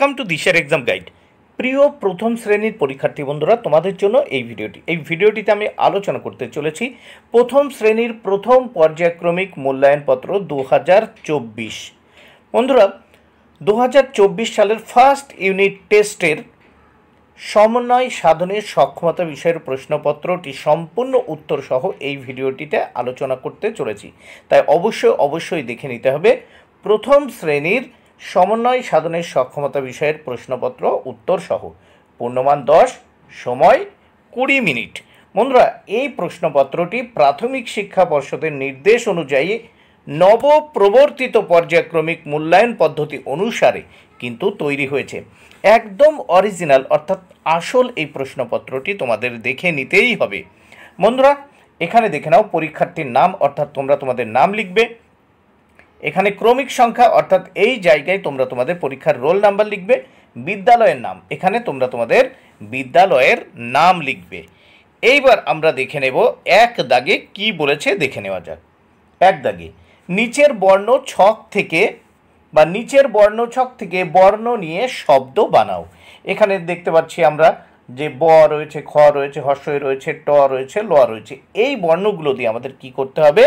Welcome to দিশার exam guide প্রিয় প্রথম শ্রেণীর পরীক্ষার্থী বন্ধুরা তোমাদের জন্য এই ভিডিওটি এই ভিডিওটিতে আমি আলোচনা করতে চলেছি প্রথম শ্রেণীর প্রথম পর্যায়ক্রমিক মূল্যায়নপত্র দু হাজার চব্বিশ বন্ধুরা দু হাজার চব্বিশ সালের ফার্স্ট ইউনিট টেস্টের সমন্বয় সাধনের সক্ষমতা বিষয়ের প্রশ্নপত্রটি সম্পূর্ণ উত্তর সহ এই ভিডিওটিতে আলোচনা করতে চলেছি তাই অবশ্যই অবশ্যই দেখে নিতে হবে প্রথম শ্রেণীর সমন্বয় সাধনের সক্ষমতা বিষয়ের প্রশ্নপত্র উত্তরসহ পূর্ণমান দশ সময় কুড়ি মিনিট বন্ধুরা এই প্রশ্নপত্রটি প্রাথমিক শিক্ষা পর্ষদের নির্দেশ অনুযায়ী নবপ্রবর্তিত পর্যায়ক্রমিক মূল্যায়ন পদ্ধতি অনুসারে কিন্তু তৈরি হয়েছে একদম অরিজিনাল অর্থাৎ আসল এই প্রশ্নপত্রটি তোমাদের দেখে নিতেই হবে বন্ধুরা এখানে দেখে নাও পরীক্ষার্থীর নাম অর্থাৎ তোমরা তোমাদের নাম লিখবে এখানে ক্রমিক সংখ্যা অর্থাৎ এই জায়গায় তোমরা তোমাদের পরীক্ষার রোল নাম্বার লিখবে বিদ্যালয়ের নাম এখানে তোমরা তোমাদের বিদ্যালয়ের নাম লিখবে এইবার আমরা দেখে নেব এক দাগে কি বলেছে দেখে নেওয়া যাক এক দাগে নিচের বর্ণ ছক থেকে বা নিচের বর্ণ ছক থেকে বর্ণ নিয়ে শব্দ বানাও এখানে দেখতে পাচ্ছি আমরা যে ব রয়েছে খ রয়েছে হর্ষই রয়েছে ট রয়েছে ল রয়েছে এই বর্ণগুলো দিয়ে আমাদের কি করতে হবে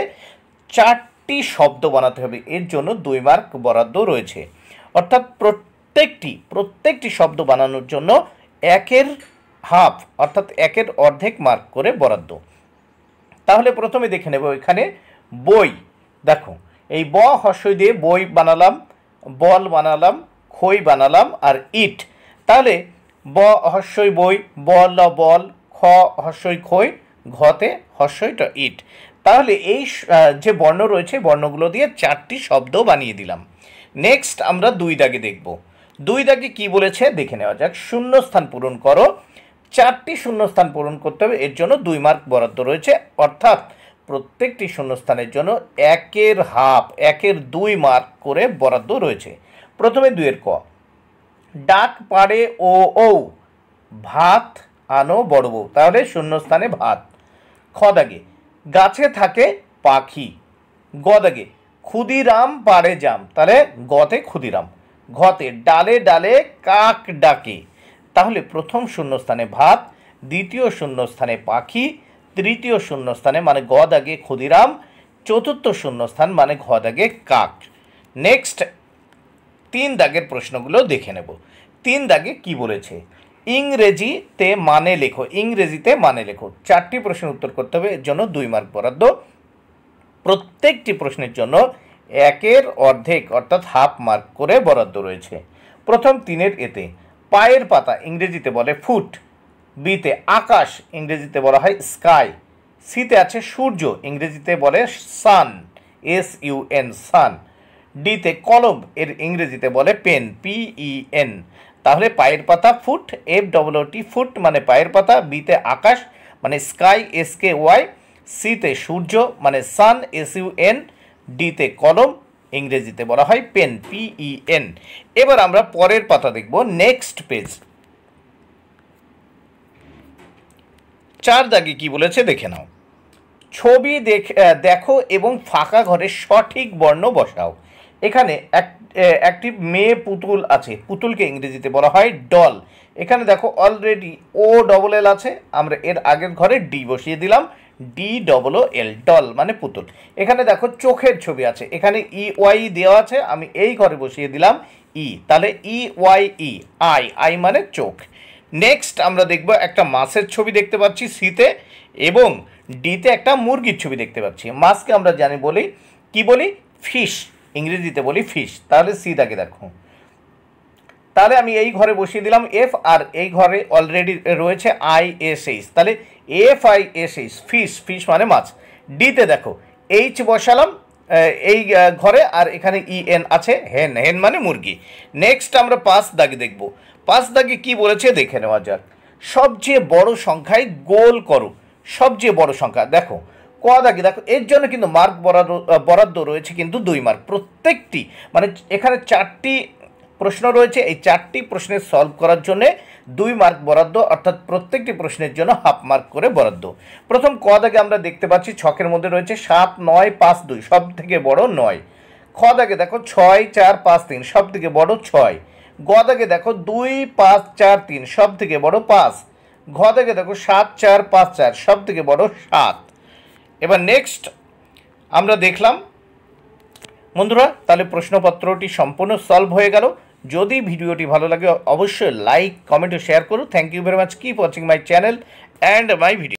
চার একটি শব্দ বানাতে হবে এর জন্য দুই মার্ক বরাদ্দ রয়েছে অর্থাৎ প্রত্যেকটি প্রত্যেকটি শব্দ বানানোর জন্য একের হাফ অর্থাৎ একের অর্ধেক মার্ক করে বরাদ্দ তাহলে প্রথমে দেখে নেব এখানে বই দেখো এই ব হস্যই দিয়ে বই বানালাম বল বানালাম খই বানালাম আর ইট তাহলে ব হস্যই বই বল বল খ হস্যই খই ঘতে হস্যইটা ইট তাহলে এই যে বর্ণ রয়েছে বর্ণগুলো দিয়ে চারটি শব্দ বানিয়ে দিলাম নেক্সট আমরা দুই দাগে দেখব দুই দাগে কি বলেছে দেখে নেওয়া যাক শূন্যস্থান পূরণ করো চারটি শূন্যস্থান পূরণ করতে হবে এর জন্য দুই মার্ক বরাদ্দ রয়েছে অর্থাৎ প্রত্যেকটি শূন্যস্থানের জন্য একের হাফ একের দুই মার্ক করে বরাদ্দ রয়েছে প্রথমে দুয়ের ক ডাক পাড়ে ও ও ভাত আনো বড় বউ তাহলে শূন্যস্থানে ভাত খদাগে গাছে থাকে পাখি গদাগে ক্ষুদিরাম পারে জাম তাহলে গতে ক্ষুদিরাম ঘতে ডালে ডালে কাক ডাকে তাহলে প্রথম শূন্যস্থানে ভাত দ্বিতীয় শূন্যস্থানে পাখি তৃতীয় শূন্যস্থানে মানে গ দাগে ক্ষুদিরাম চতুর্থ শূন্যস্থান মানে ঘ দাগে কাক নেক্সট তিন দাগের প্রশ্নগুলো দেখে নেব তিন দাগে কি বলেছে ইংরেজিতে মানে লেখো ইংরেজিতে মানে লেখো চারটি প্রশ্নের উত্তর করতে হবে এর জন্য দুই মার্ক বরাদ্দ প্রত্যেকটি প্রশ্নের জন্য একের অর্ধেক অর্থাৎ হাফ মার্ক করে বরাদ্দ রয়েছে প্রথম তিনের এতে পায়ের পাতা ইংরেজিতে বলে ফুট বিতে আকাশ ইংরেজিতে বলা হয় স্কাই সিতে আছে সূর্য ইংরেজিতে বলে sun S U N sun ডিতে কলম এর ইংরেজিতে বলে পেন পি ই এন তাহলে পায়ের পাতা ফুট এফ ডব্লিউটি ফুট মানে পায়ের পাতা বিতে আকাশ মানে স্কাই এস কে ওয়াই সিতে সূর্য মানে সান এস ইউ এন ডিতে কলম ইংরেজিতে বলা হয় পেন পিই এন e এবার আমরা পরের পাতা দেখব নেক্সট পেজ চার দাগে কি বলেছে দেখে নাও ছবি দেখো এবং ফাঁকা ঘরে সঠিক বর্ণ বসাও এখানে একটি মেয়ে পুতুল আছে পুতুলকে ইংরেজিতে বলা হয় ডল এখানে দেখো অলরেডি ও ডবল এল আছে আমরা এর আগের ঘরে ডি বসিয়ে দিলাম D double O L doll মানে পুতুল এখানে দেখো চোখের ছবি আছে এখানে ই e, ওয়াই দেওয়া আছে আমি এই ঘরে বসিয়ে দিলাম ই e। তাহলে E Y E eye eye মানে চোখ নেক্সট আমরা দেখব একটা মাছের ছবি দেখতে পাচ্ছি সিতে এবং ডিতে একটা মুরগির ছবি দেখতে পাচ্ছি মাছকে আমরা জানি বলি কি বলি ফিশ ইংরেজিতে বলি ফিশ তাহলে সি দাগে দেখো তাহলে আমি এই ঘরে বসিয়ে দিলাম এফ আর এই ঘরে অলরেডি রয়েছে আই এস এইচ তাহলে F I S H fish fish মানে মাছ ডিতে দেখো এইচ বসালাম এই ঘরে আর এখানে ই e, এন আছে হেন হেন মানে মুরগি নেক্সট আমরা পাঁচ দাগে দেখব পাঁচ দাগে কি বলেছে দেখে নেওয়া যাক সবচেয়ে বড় সংখ্যায় গোল করো সবচেয়ে বড় সংখ্যা দেখো ক দাগে দেখো এর জন্য কিন্তু মার্ক বরাদ্দ বরাদ্দ রয়েছে কিন্তু দুই মার্ক প্রত্যেকটি মানে এখানে চারটি প্রশ্ন রয়েছে এই চারটি প্রশ্নের সলভ করার জন্যে দুই মার্ক বরাদ্দ অর্থাৎ প্রত্যেকটি প্রশ্নের জন্য হাফ মার্ক করে বরাদ্দ প্রথম ক দাগে আমরা দেখতে পাচ্ছি ছকের মধ্যে রয়েছে সাত নয় পাঁচ দুই সব থেকে বড় নয় খ দাগে দেখো ছয় চার পাঁচ তিন সব থেকে বড় ছয় গ দাগে দেখো দুই পাঁচ চার তিন সব থেকে বড় পাঁচ ঘ দাগে দেখো সাত চার পাঁচ চার সব থেকে বড় সাত এবার নেক্সট আমরা দেখলাম বন্ধুরা তাহলে প্রশ্নপত্রটি সম্পূর্ণ সলভ হয়ে গেল যদি ভিডিওটি ভালো লাগে অবশ্যই লাইক কমেন্ট ও শেয়ার করুন thank you very much keep watching my channel and my video